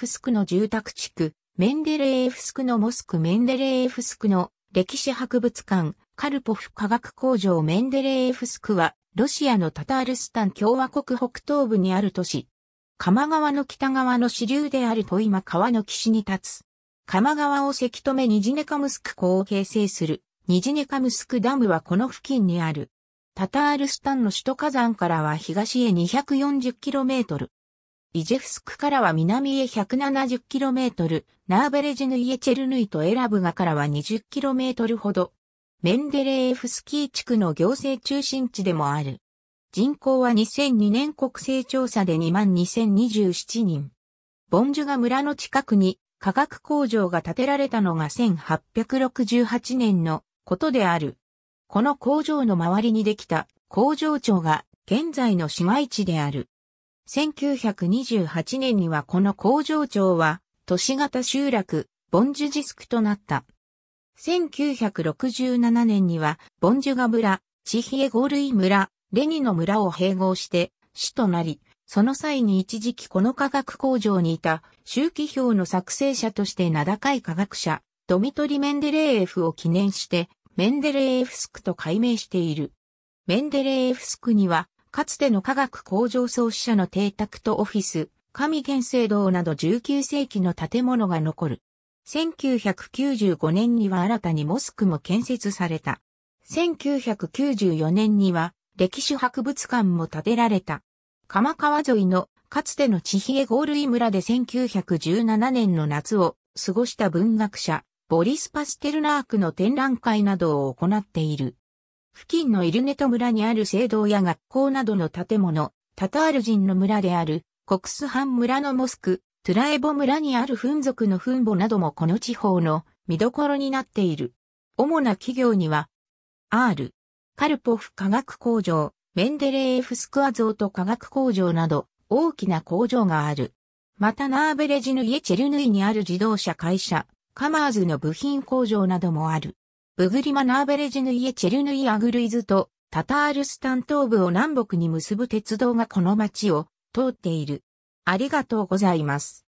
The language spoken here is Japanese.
フスクの住宅地区、メンデレーフスクのモスクメンデレーフスクの歴史博物館、カルポフ科学工場メンデレーフスクは、ロシアのタタールスタン共和国北東部にある都市。鎌川の北側の支流であるポイマ川の岸に立つ。鎌川をせき止めニジネカムスク港を形成する、ニジネカムスクダムはこの付近にある。タタールスタンの首都火山からは東へ 240km、イジェフスクからは南へ 170km、ナーベレジヌイエチェルヌイとエラブガからは 20km ほど。メンデレーフスキー地区の行政中心地でもある。人口は2002年国勢調査で22,027人。ボンジュガ村の近くに化学工場が建てられたのが1868年のことである。この工場の周りにできた工場長が現在の市街地である。1928年にはこの工場長は、都市型集落、ボンジュジスクとなった。1967年には、ボンジュガ村、チヒエゴルイ村、レニの村を併合して、市となり、その際に一時期この化学工場にいた、周期表の作成者として名高い科学者、ドミトリ・メンデレーエフを記念して、メンデレーエフスクと改名している。メンデレーエフスクには、かつての科学工場創始者の邸宅とオフィス、神原聖堂など19世紀の建物が残る。1995年には新たにモスクも建設された。1994年には歴史博物館も建てられた。鎌川沿いのかつての地平ゴールイ村で1917年の夏を過ごした文学者、ボリス・パステルナークの展覧会などを行っている。付近のイルネト村にある聖堂や学校などの建物、タタール人の村である、コクスハン村のモスク、トゥラエボ村にある墳族の墳墓などもこの地方の見どころになっている。主な企業には、R、カルポフ化学工場、メンデレーエフスクア像と化学工場など大きな工場がある。またナーベレジヌイエチェルヌイにある自動車会社、カマーズの部品工場などもある。ブグリマナーベレジヌイエチェルヌイアグルイズとタタールスタン東部を南北に結ぶ鉄道がこの町を通っている。ありがとうございます。